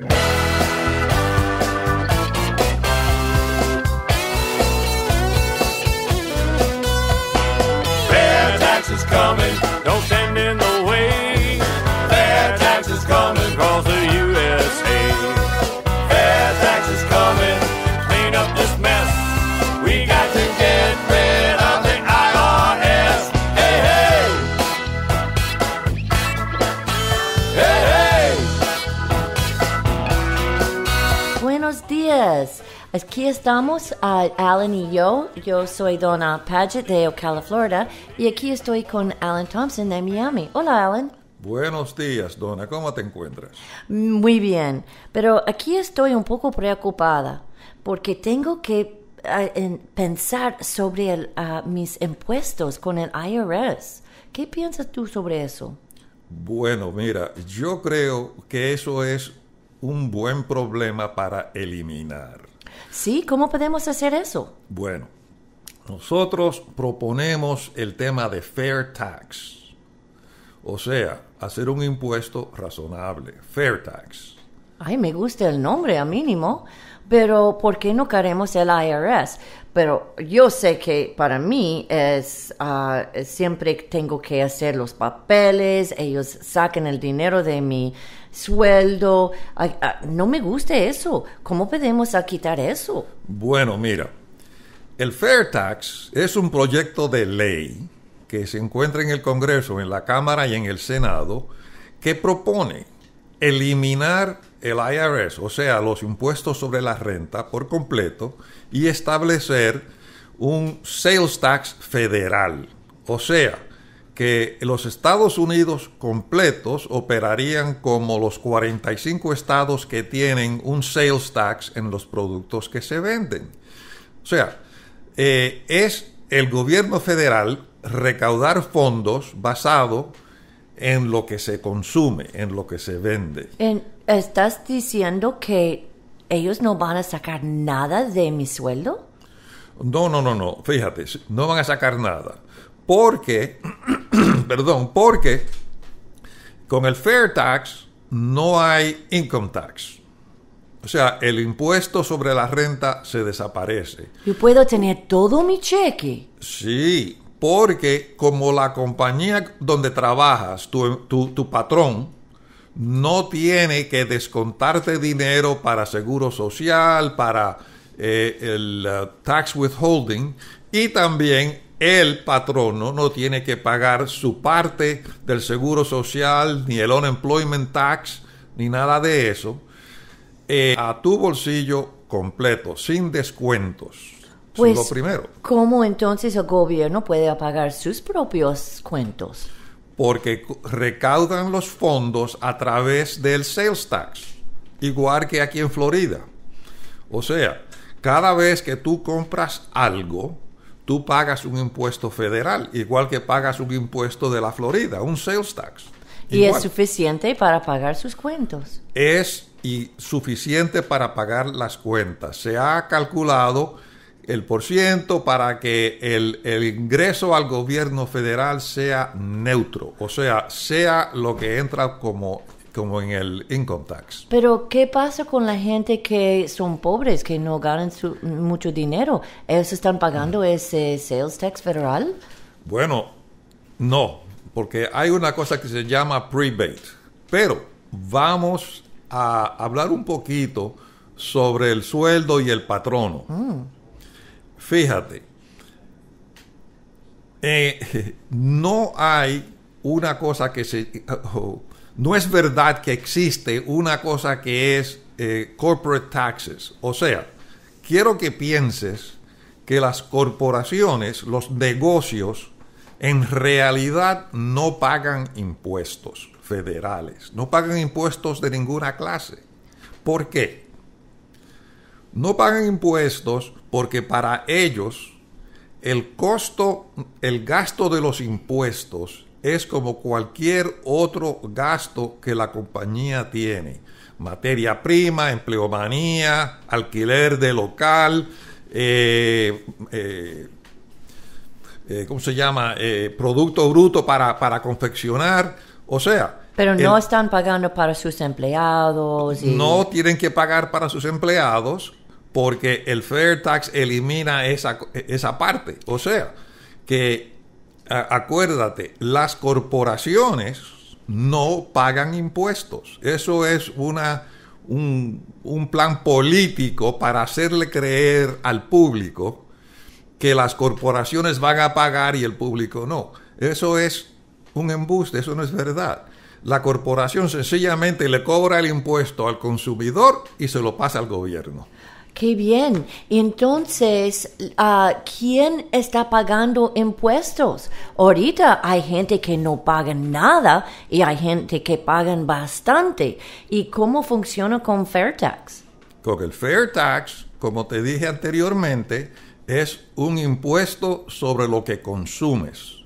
Bye. Pues aquí estamos, Alan y yo. Yo soy Donna Paget de Ocala, Florida, y aquí estoy con Alan Thompson de Miami. Hola, Alan. Buenos días, Donna. ¿Cómo te encuentras? Muy bien, pero aquí estoy un poco preocupada porque tengo que pensar sobre mis impuestos con el IRS. ¿Qué piensas tú sobre eso? Bueno, mira, yo creo que eso es un buen problema para eliminar. Sí, ¿cómo podemos hacer eso? Bueno, nosotros proponemos el tema de fair tax, o sea, hacer un impuesto razonable, fair tax. Ay, me gusta el nombre a mínimo, pero ¿por qué no queremos el IRS? Pero yo sé que para mí es ah, siempre tengo que hacer los papeles, ellos sacan el dinero de mi sueldo. Ah, no me gusta eso. ¿Cómo podemos quitar eso? Bueno, mira, el Fair Tax es un proyecto de ley que se encuentra en el Congreso, en la Cámara y en el Senado, que propone eliminar el IRS, o sea, los impuestos sobre la renta por completo, y establecer un sales tax federal. O sea, que los Estados Unidos completos operarían como los 45 estados que tienen un sales tax en los productos que se venden. O sea, eh, es el gobierno federal recaudar fondos basado en lo que se consume, en lo que se vende. ¿Estás diciendo que ellos no van a sacar nada de mi sueldo? No, no, no, no. Fíjate, no van a sacar nada. Porque perdón, porque con el fair tax no hay income tax. O sea, el impuesto sobre la renta se desaparece. Yo puedo tener todo mi cheque. Sí, porque como la compañía donde trabajas, tu, tu, patrón, no tiene que descontarte dinero para seguro social, para eh, el uh, tax withholding y también el patrono no tiene que pagar su parte del seguro social, ni el unemployment tax, ni nada de eso, eh, a tu bolsillo completo, sin descuentos. Pues, lo primero. ¿Cómo entonces el gobierno puede pagar sus propios cuentos? Porque recaudan los fondos a través del sales tax, igual que aquí en Florida. O sea, cada vez que tú compras algo, tú pagas un impuesto federal, igual que pagas un impuesto de la Florida, un sales tax. Y es suficiente para pagar sus cuentos. Es y suficiente para pagar las cuentas. Se ha calculado el por para que el, el, ingreso al gobierno federal sea neutro, o sea, sea lo que entra como como en el income tax. Pero ¿qué pasa con la gente que son pobres, que no ganan mucho dinero? ¿Ellos están pagando ese sales tax federal? Bueno, no, porque hay una cosa que se llama prebate. Pero vamos a hablar un poquito sobre el sueldo y el patrono. Mm. Fíjate, eh, no hay una cosa que se... Oh, no es verdad que existe una cosa que es eh, corporate taxes. O sea, quiero que pienses que las corporaciones, los negocios, en realidad no pagan impuestos federales, no pagan impuestos de ninguna clase. ¿Por qué? No pagan impuestos porque para ellos el costo, el gasto de los impuestos es como cualquier otro gasto que la compañía tiene. Materia prima, empleomanía, alquiler de local, eh, eh, eh, ¿cómo se llama? producto bruto para, confeccionar. O sea, pero no están pagando para sus empleados. Y... No tienen que pagar para sus empleados porque el Fair Tax elimina esa, esa parte. O sea, que acuérdate, las corporaciones no pagan impuestos. Eso es una, un, un plan político para hacerle creer al público que las corporaciones van a pagar y el público no. Eso es un embuste, eso no es verdad. La corporación sencillamente le cobra el impuesto al consumidor y se lo pasa al gobierno. Qué bien. Entonces, ah, ¿quién está pagando impuestos? Ahorita hay gente que no paga nada y hay gente que paga bastante. ¿Y cómo funciona con Fair Tax? Con el Fair Tax, como te dije anteriormente, es un impuesto sobre lo que consumes.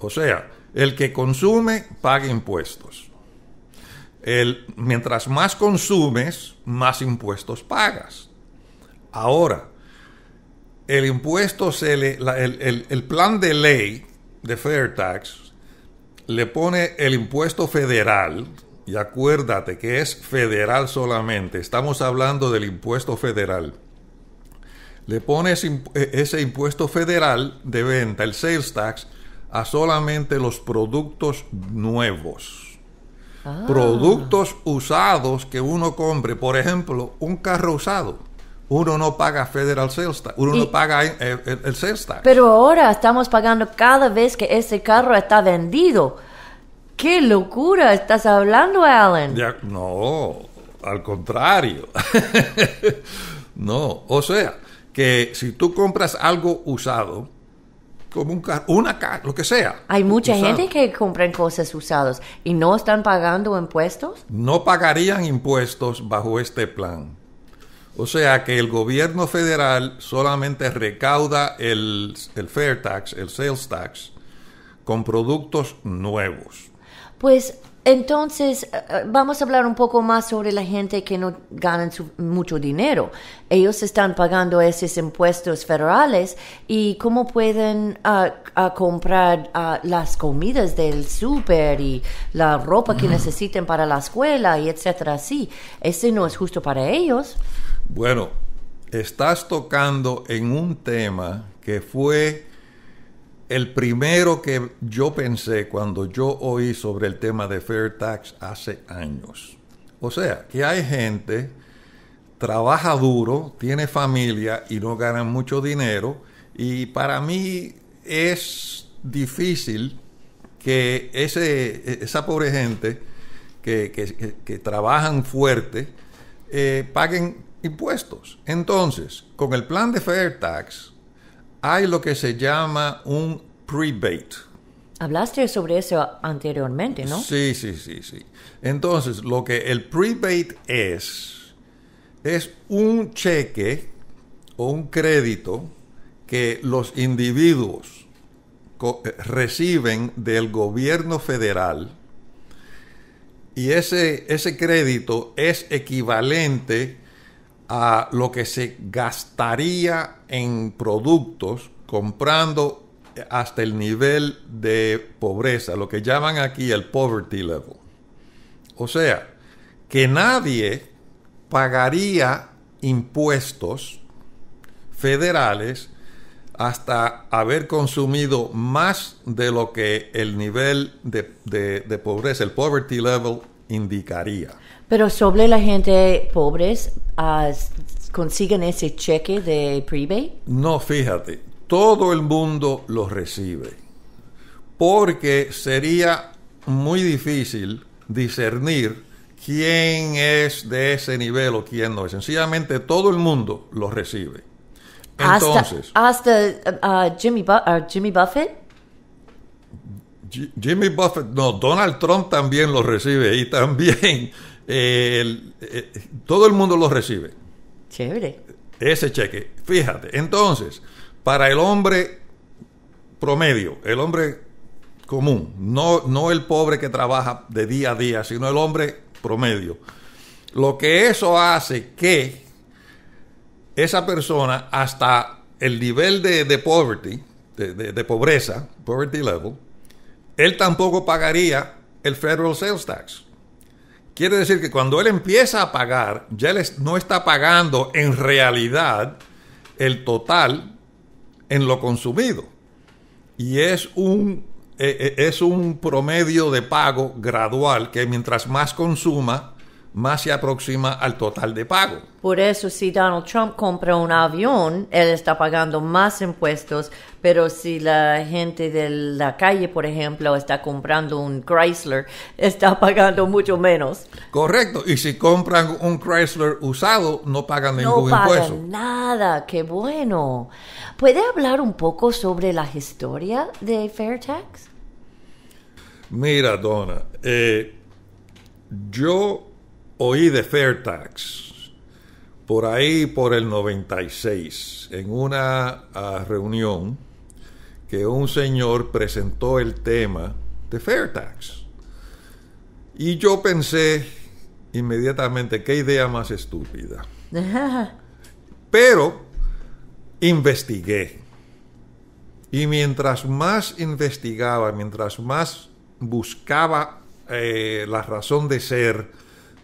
O sea, el que consume paga impuestos. El, mientras más consumes, más impuestos pagas. Ahora, el impuesto el, plan de ley de Fair Tax le pone el impuesto federal, y acuérdate que es federal solamente, estamos hablando del impuesto federal. Le pone ese, e, impuesto federal de venta, el sales tax, a solamente los productos nuevos. Ah. Productos usados que uno compre, por ejemplo, un carro usado uno no paga federal sales uno no paga eh, el, el, Pero ahora estamos pagando cada vez que ese carro está vendido. ¡Qué locura estás hablando, Alan! no, al contrario. no, o sea, que si tú compras algo usado, como un carro, una carro, lo que sea. Hay mucha gente que compran cosas usadas y no están pagando impuestos. No pagarían impuestos bajo este plan. O sea que el gobierno federal solamente recauda el, fair tax, el sales tax, con productos nuevos. Pues entonces, eh, eh, vamos a hablar un poco más sobre la gente que no ganan mucho dinero. Ellos están pagando esos impuestos federales y cómo pueden ah, ah, comprar ah, las comidas del súper y la ropa que necesiten para la escuela y etcétera. Sí, ese no es justo para ellos. Bueno, estás tocando en un tema que fue el primero que yo pensé cuando yo oí sobre el tema de Fair Tax hace años. O sea, que hay gente, trabaja duro, tiene familia y no gana mucho dinero. Y para mí es difícil que ese, esa pobre gente que, que, trabajan fuerte eh, paguen impuestos. Entonces, con el plan de Fair Tax hay lo que se llama un prebate. Hablaste sobre eso anteriormente, ¿no? Sí, sí, sí, sí. Entonces, lo que el prebate es, es un cheque o un crédito que los individuos eh, reciben del gobierno federal y ese, ese crédito es equivalente a lo que se gastaría en productos comprando hasta el nivel de pobreza, lo que llaman aquí el poverty level. O sea, que nadie pagaría impuestos federales hasta haber consumido más de lo que el nivel de, pobreza, el poverty level, indicaría. Pero sobre la gente pobre, ah, ¿consiguen ese cheque de prebay? No, fíjate, todo el mundo lo recibe, porque sería muy difícil discernir quién es de ese nivel o quién no es. Sencillamente todo el mundo lo recibe. Entonces, hasta, ah, Jimmy, ah, Jimmy Buffett. Jimmy Buffett, no, Donald Trump también lo recibe y también el, eh, todo el mundo lo recibe. Chévere. Ese cheque. Fíjate, entonces, para el hombre promedio, el hombre común, no, no el pobre que trabaja de día a día, sino el hombre promedio. Lo que eso hace que esa persona hasta el nivel de, poverty, de, pobreza, poverty level, él tampoco pagaría el federal sales tax. Quiere decir que cuando él empieza a pagar, ya él no está pagando en realidad el total en lo consumido. Y es un, eh, eh, es un promedio de pago gradual que mientras más consuma, más se aproxima al total de pago. Por eso si Donald Trump compra un avión, él está pagando más impuestos, pero si la gente de la calle, por ejemplo, está comprando un Chrysler, está pagando mucho menos. Correcto, y si compran un Chrysler usado, no pagan ningún no pagan Nada, qué bueno. ¿Puede hablar un poco sobre la historia de Fair Tax? Mira, Donna, eh, yo oí de Tax por ahí por el 96 en una ah, reunión que un señor presentó el tema de Fair Tax Y yo pensé inmediatamente, qué idea más estúpida. Pero investigué. Y mientras más investigaba, mientras más buscaba eh, la razón de ser,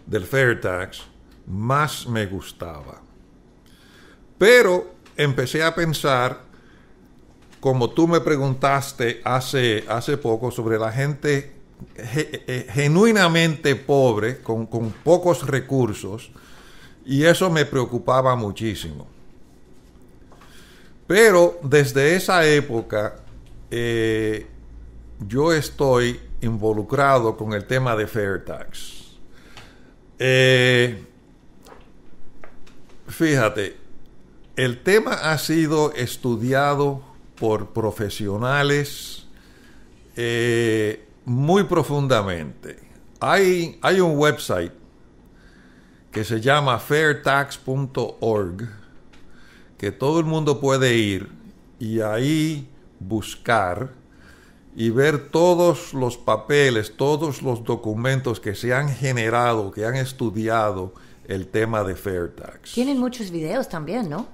del Fair Tax más me gustaba. Pero empecé a pensar, como tú me preguntaste hace, hace poco, sobre la gente eh, genuinamente pobre, con, pocos recursos, y eso me preocupaba muchísimo. Pero desde esa época eh, yo estoy involucrado con el tema de Fair Tax eh, fíjate, el tema ha sido estudiado por profesionales eh, muy profundamente. Hay, hay un website que se llama fairtax.org, que todo el mundo puede ir y ahí buscar y ver todos los papeles, todos los documentos que se han generado, que han estudiado el tema de Fair Tax Tienen muchos videos también, ¿no?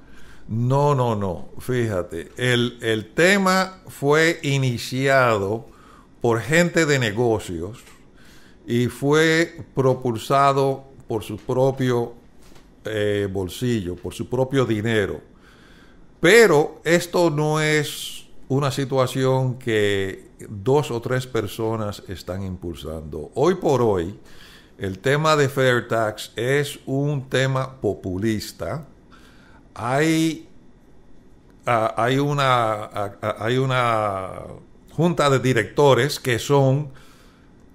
No, no, no. Fíjate, el, tema fue iniciado por gente de negocios y fue propulsado por su propio eh, bolsillo, por su propio dinero. Pero esto no es una situación que dos o tres personas están impulsando. Hoy por hoy, el tema de Fair Tax es un tema populista. Hay, hay, una, hay una junta de directores que son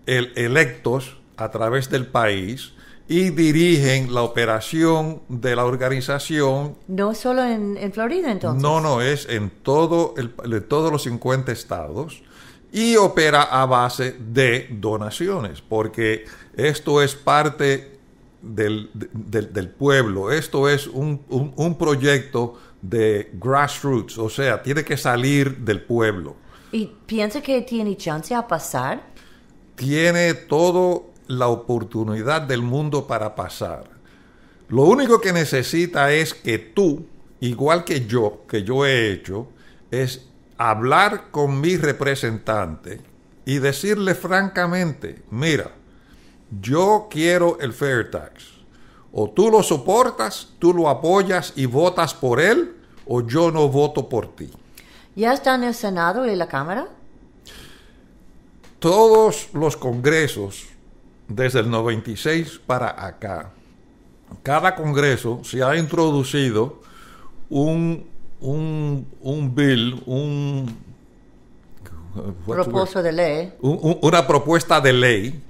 electos a través del país y dirigen la operación de la organización. No solo en, Florida entonces. No, no, es en todo el, todos los 50 estados y opera a base de donaciones, porque esto es parte del, pueblo, esto es un, un, proyecto de grassroots, o sea, tiene que salir del pueblo. ¿Y piensa que tiene chance a pasar? Tiene todo la oportunidad del mundo para pasar. Lo único que necesita es que tú, igual que yo, que yo he hecho, es hablar con mi representante y decirle francamente, mira, yo quiero el fair tax. O tú lo soportas, tú lo apoyas y votas por él, o yo no voto por ti. ¿Ya está en el Senado y la Cámara? Todos los congresos desde el 96 para acá, cada Congreso se ha introducido un, un, bill, un... de ley. una propuesta de ley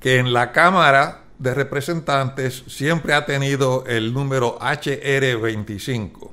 que en la Cámara de Representantes siempre ha tenido el número HR25.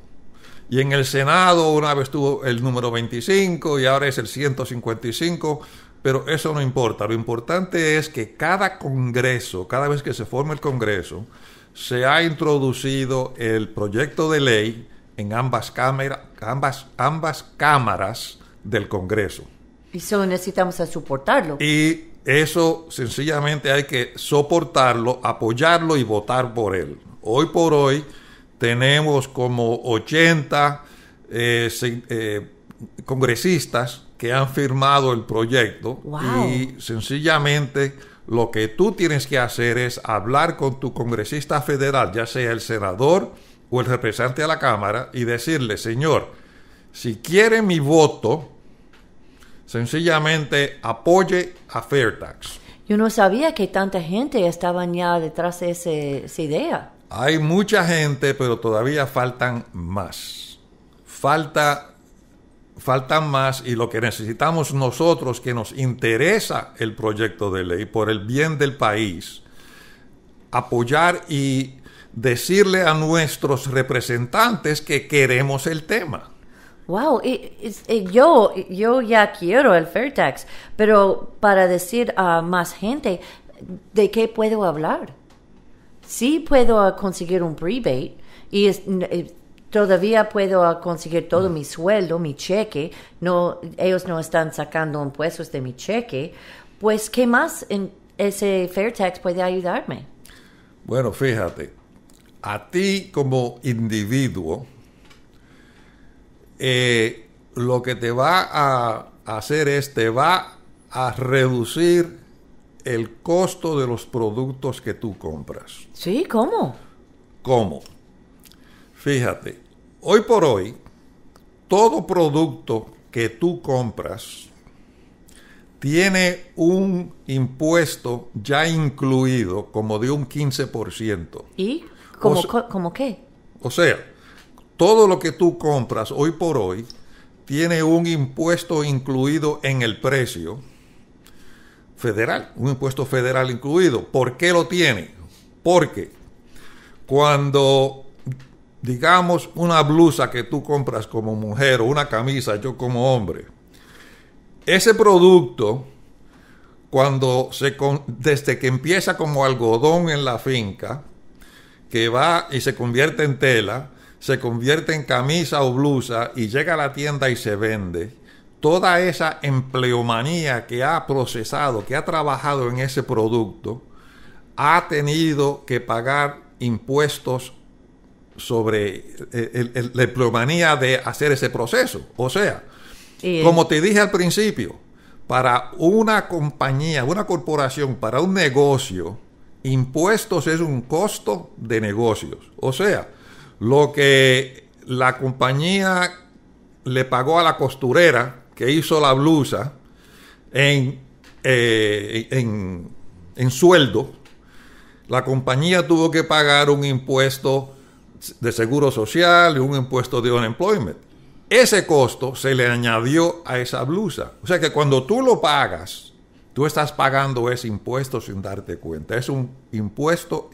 Y en el Senado una vez tuvo el número 25 y ahora es el 155 pero eso no importa. Lo importante es que cada Congreso, cada vez que se forma el Congreso, se ha introducido el proyecto de ley en ambas, cámaras, ambas, ambas cámaras del Congreso. Y eso necesitamos soportarlo. Y eso sencillamente hay que soportarlo, apoyarlo y votar por él. Hoy por hoy tenemos como 80 eh, eh, congresistas que han firmado el proyecto y sencillamente lo que tú tienes que hacer es hablar con tu congresista federal, ya sea el senador o el representante de la Cámara, y decirle, señor, si quiere mi voto, sencillamente apoye a Fairtax. Yo no sabía que tanta gente estaba ya detrás de esa idea. Hay mucha gente, pero todavía faltan más. Falta faltan más y lo que necesitamos nosotros, que nos interesa el proyecto de ley por el bien del país, apoyar y decirle a nuestros representantes que queremos el tema. Wow, yo, yo ya quiero el fair tax pero para decir a más gente, ¿de qué puedo hablar? Sí puedo conseguir un rebate y es, eh, todavía puedo ah, conseguir todo mm. mi sueldo, mi cheque, no, ellos no están sacando impuestos de mi cheque, pues ¿qué más en ese Tax puede ayudarme? Bueno, fíjate, a ti como individuo, eh, lo que te va a hacer es, te va a reducir el costo de los productos que tú compras. Sí, ¿cómo? ¿Cómo? Fíjate, hoy por hoy, todo producto que tú compras tiene un impuesto ya incluido como de un 15%. ¿Y? ¿Cómo, qué? O sea, todo lo que tú compras hoy por hoy tiene un impuesto incluido en el precio federal, un impuesto federal incluido. ¿Por qué lo tiene? Porque cuando digamos, una blusa que tú compras como mujer o una camisa yo como hombre, ese producto, cuando se desde que empieza como algodón en la finca, que va y se convierte en tela, se convierte en camisa o blusa y llega a la tienda y se vende, toda esa empleomanía que ha procesado, que ha trabajado en ese producto, ha tenido que pagar impuestos sobre eh, la empleomanía de hacer ese proceso. O sea, como te dije al principio, para una compañía, una corporación, para un negocio, impuestos es un costo de negocios. O sea, lo que la compañía le pagó a la costurera que hizo la blusa en, eh, en sueldo, la compañía tuvo que pagar un impuesto de seguro social y un impuesto de unemployment. Ese costo se le añadió a esa blusa. O sea que cuando tú lo pagas, tú estás pagando ese impuesto sin darte cuenta. Es un impuesto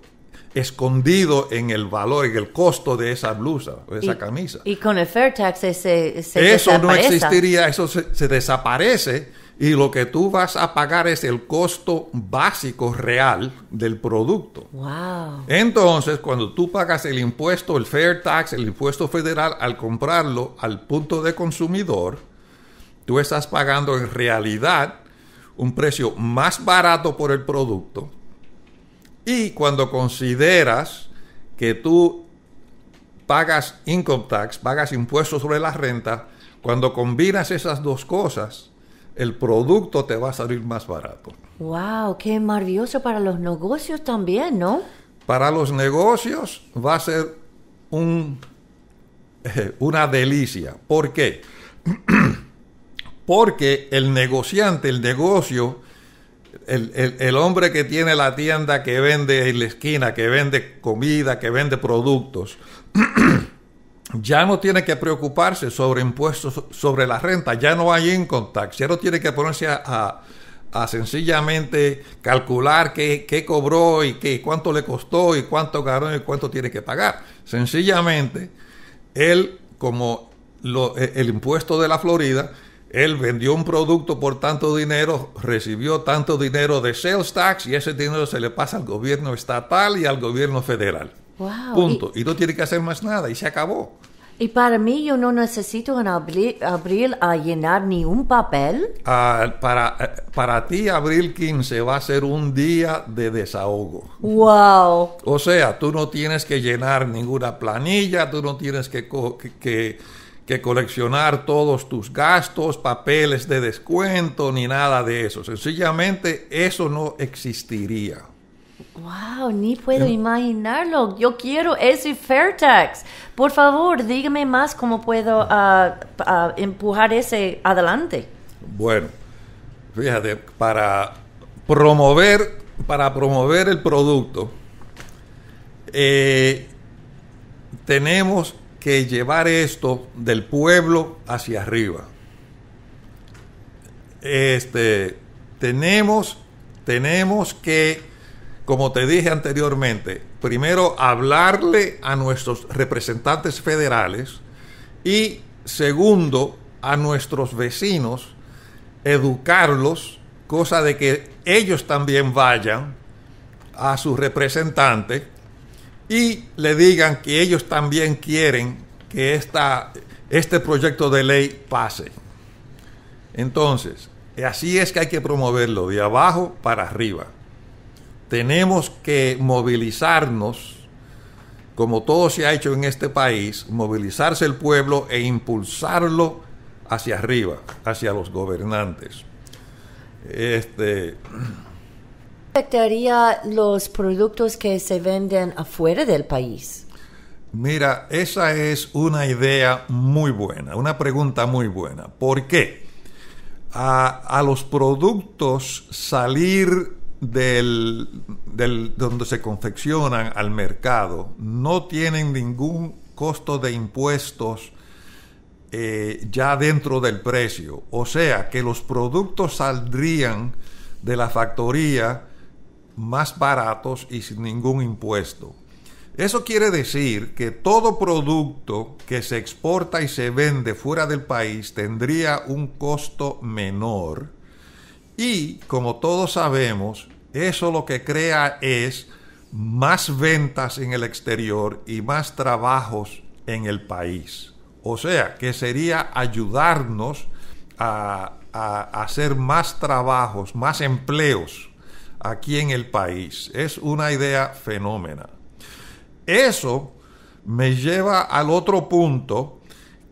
escondido en el valor, en el costo de esa blusa, de esa camisa. Y con el fair tax se, Eso no existiría, eso se desaparece y lo que tú vas a pagar es el costo básico real del producto. Entonces, cuando tú pagas el impuesto, el fair tax, el impuesto federal al comprarlo al punto de consumidor, tú estás pagando en realidad un precio más barato por el producto. Y cuando consideras que tú pagas income tax, pagas impuestos sobre la renta, cuando combinas esas dos cosas, el producto te va a salir más barato. ¡Wow! ¡Qué maravilloso para los negocios también, ¿no? Para los negocios va a ser un, eh, una delicia. ¿Por qué? Porque el negociante, el negocio, el, el, hombre que tiene la tienda que vende en la esquina, que vende comida, que vende productos, ya no tiene que preocuparse sobre impuestos sobre la renta, ya no hay income tax, ya no tiene que ponerse a, sencillamente calcular qué, cobró y qué, cuánto le costó y cuánto ganó y cuánto tiene que pagar. Sencillamente, él, como e, el impuesto de la Florida, él vendió un producto por tanto dinero, recibió tanto dinero de sales tax y ese dinero se le pasa al gobierno estatal y al gobierno federal. Punto. Y, no tiene que hacer más nada y se acabó. Y para mí yo no necesito en abril, abril a llenar ni un papel. Ah, para, eh, para ti abril 15 va a ser un día de desahogo. Wow. O sea, tú no tienes que llenar ninguna planilla, tú no tienes que, que, que coleccionar todos tus gastos, papeles de descuento, ni nada de eso. Sencillamente eso no existiría. Wow, ni puedo em- imaginarlo. Yo quiero ese Fair Tax! Por favor, dígame más cómo puedo ah, ah, empujar ese adelante. Bueno, fíjate, para promover, para promover el producto, eh, tenemos que llevar esto del pueblo hacia arriba. Este, tenemos, tenemos que como te dije anteriormente, primero hablarle a nuestros representantes federales y segundo a nuestros vecinos, educarlos, cosa de que ellos también vayan a sus representante y le digan que ellos también quieren que este proyecto de ley pase. Entonces, así es que hay que promoverlo de abajo para arriba tenemos que movilizarnos, como todo se ha hecho en este país, movilizarse el pueblo e impulsarlo hacia arriba, hacia los gobernantes. Este afectaría los productos que se venden afuera del país? Mira, esa es una idea muy buena, una pregunta muy buena. ¿Por qué? A, a los productos salir del, donde se confeccionan al mercado no tienen ningún costo de impuestos eh, ya dentro del precio. O sea que los productos saldrían de la factoría más baratos y sin ningún impuesto. Eso quiere decir que todo producto que se exporta y se vende fuera del país tendría un costo menor y como todos sabemos, eso lo que crea es más ventas en el exterior y más trabajos en el país. O sea, que sería ayudarnos a, hacer más trabajos, más empleos aquí en el país. Es una idea fenómena. Eso me lleva al otro punto,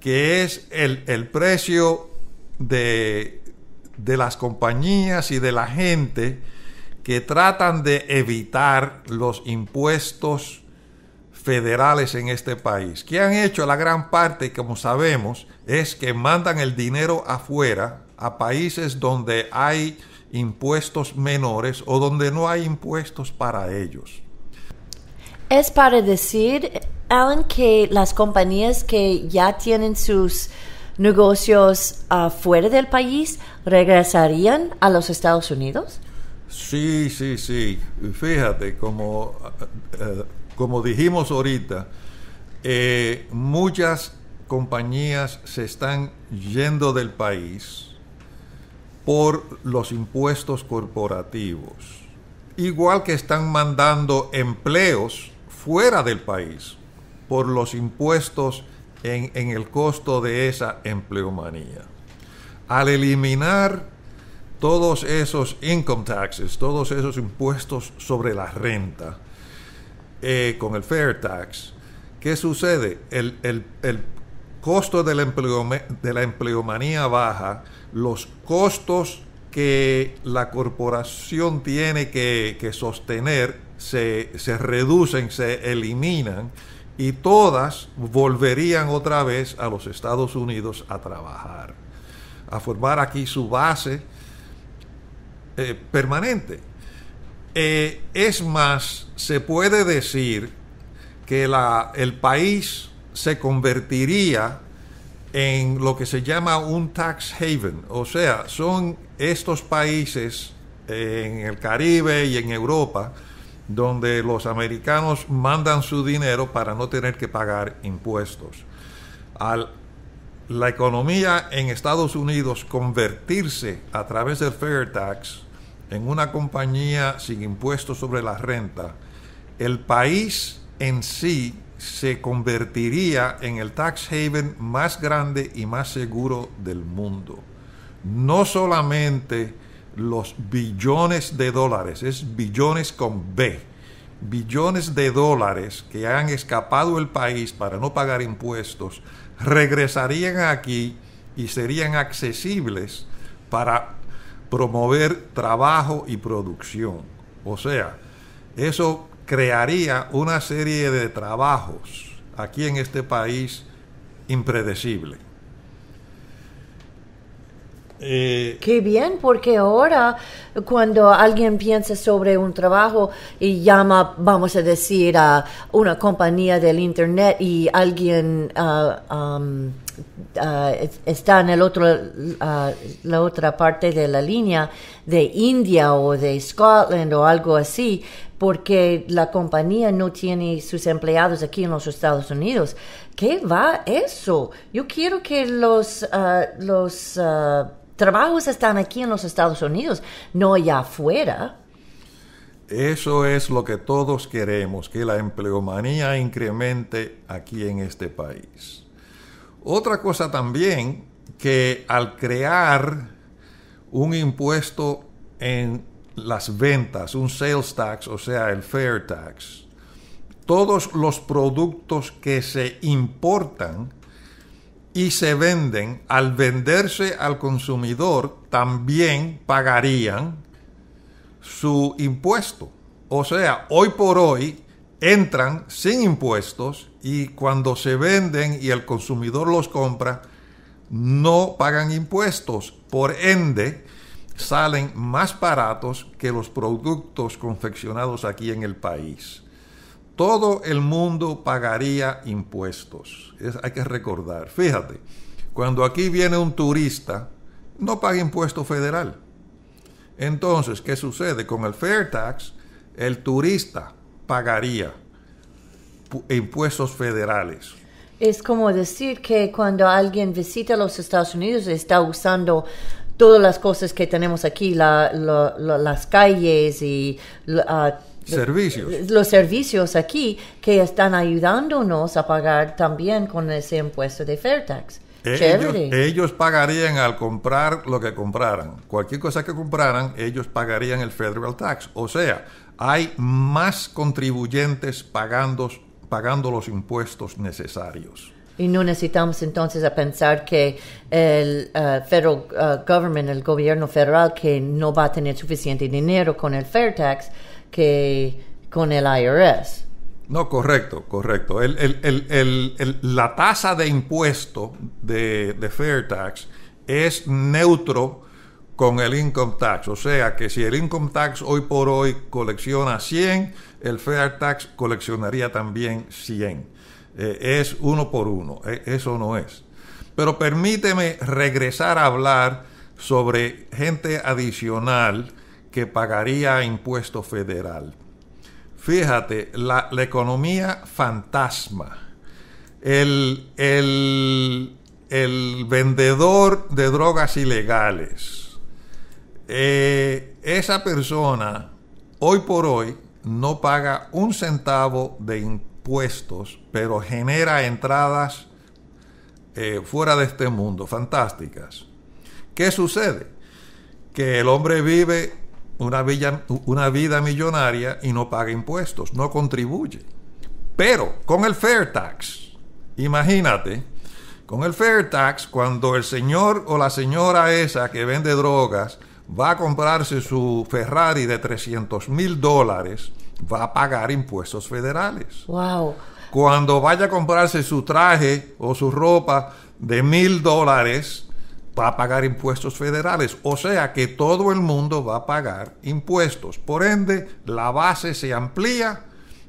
que es el precio de de las compañías y de la gente que tratan de evitar los impuestos federales en este país. ¿Qué han hecho la gran parte, como sabemos, es que mandan el dinero afuera a países donde hay impuestos menores o donde no hay impuestos para ellos. Es para decir, Alan, que las compañías que ya tienen sus negocios afuera ah, del país regresarían a los Estados Unidos? Sí, sí, sí. Fíjate, como, ah, ah, eh, como dijimos ahorita, eh, muchas compañías se están yendo del país por los impuestos corporativos, igual que están mandando empleos fuera del país por los impuestos en, el costo de esa empleomanía. Al eliminar todos esos income taxes, todos esos impuestos sobre la renta, eh, con el fair tax, ¿qué sucede? El, costo de la, de la empleomanía baja, los costos que la corporación tiene que, sostener se, se, reducen, se eliminan y todas volverían otra vez a los Estados Unidos a trabajar, a formar aquí su base eh, permanente. Eh, es más, se puede decir que el país se convertiría en lo que se llama un tax haven, o sea, son estos países eh, en el Caribe y en Europa, donde los americanos mandan su dinero para no tener que pagar impuestos. Al la economía en Estados Unidos convertirse a través del Fair Tax en una compañía sin impuestos sobre la renta, el país en sí se convertiría en el tax haven más grande y más seguro del mundo. No solamente los billones de dólares, es billones con B, billones de dólares que han escapado el país para no pagar impuestos, regresarían aquí y serían accesibles para promover trabajo y producción. O sea, eso crearía una serie de trabajos aquí en este país impredecible. Eh, Qué bien, porque ahora cuando alguien piensa sobre un trabajo y llama, vamos a decir, a una compañía del Internet y alguien ah, um, ah, está en el otro, ah, la otra parte de la línea de India o de Scotland o algo así, porque la compañía no tiene sus empleados aquí en los Estados Unidos. ¿Qué va eso? Yo quiero que los, los trabajos están aquí en los Estados Unidos, no allá afuera. Eso es lo que todos queremos, que la empleomanía incremente aquí en este país. Otra cosa también que al crear un impuesto en las ventas, un sales tax, o sea, el fair tax, todos los productos que se importan y se venden, al venderse al consumidor, también pagarían su impuesto. O sea, hoy por hoy entran sin impuestos y cuando se venden y el consumidor los compra, no pagan impuestos. Por ende, salen más baratos que los productos confeccionados aquí en el país todo el mundo pagaría impuestos. hay que recordar. Fíjate, cuando aquí viene un turista, no paga impuesto federal. Entonces, ¿qué sucede? Con el Fair Tax, el turista pagaría impuestos federales. Es como decir que cuando alguien visita los Estados Unidos está usando todas las cosas que tenemos aquí, las calles y ah, servicios. Eh, los servicios aquí que están ayudándonos a pagar también con ese impuesto de Fairtax. E ellos, ellos, pagarían al comprar lo que compraran. Cualquier cosa que compraran, ellos pagarían el federal tax. O sea, hay más contribuyentes pagando, pagando los impuestos necesarios. Y no necesitamos entonces a pensar que el eh, federal eh, government, el gobierno federal, que no va a tener suficiente dinero con el fair tax, que con el IRS. No, correcto, correcto. la tasa de impuesto de, Fair Tax es neutro con el income tax. O sea que si el income tax hoy por hoy colecciona 100, el fair tax coleccionaría también 100. Eh, es uno por uno, eh, eso no es. Pero permíteme regresar a hablar sobre gente adicional que pagaría impuesto federal. Fíjate, la, economía fantasma. El, vendedor de drogas ilegales. Eh, esa persona, hoy por hoy, no paga un centavo de impuestos, pero genera entradas eh, fuera de este mundo, fantásticas. ¿Qué sucede? Que el hombre vive una, villa, una vida millonaria y no paga impuestos, no contribuye. Pero con el Fair Tax, imagínate, con el Fair Tax, cuando el señor o la señora esa que vende drogas va a comprarse su Ferrari de 300 mil dólares, va a pagar impuestos federales. Wow. Cuando vaya a comprarse su traje o su ropa de mil dólares, va a pagar impuestos federales, o sea que todo el mundo va a pagar impuestos. Por ende, la base se amplía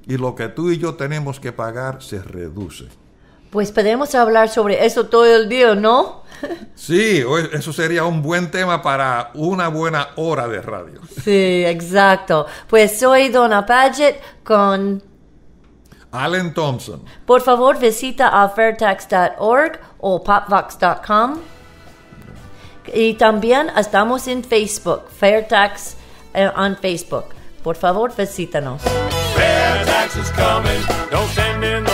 y lo que tú y yo tenemos que pagar se reduce. Pues podemos hablar sobre eso todo el día, ¿no? Sí, eso sería un buen tema para una buena hora de radio. Sí, exacto. Pues soy Donna Paget con Allen Thompson. Por favor, visita a fairtax.org o popvox.com. Y también estamos en Facebook, Fair Tax eh, on Facebook. Por favor, visítanos. Fairtax coming.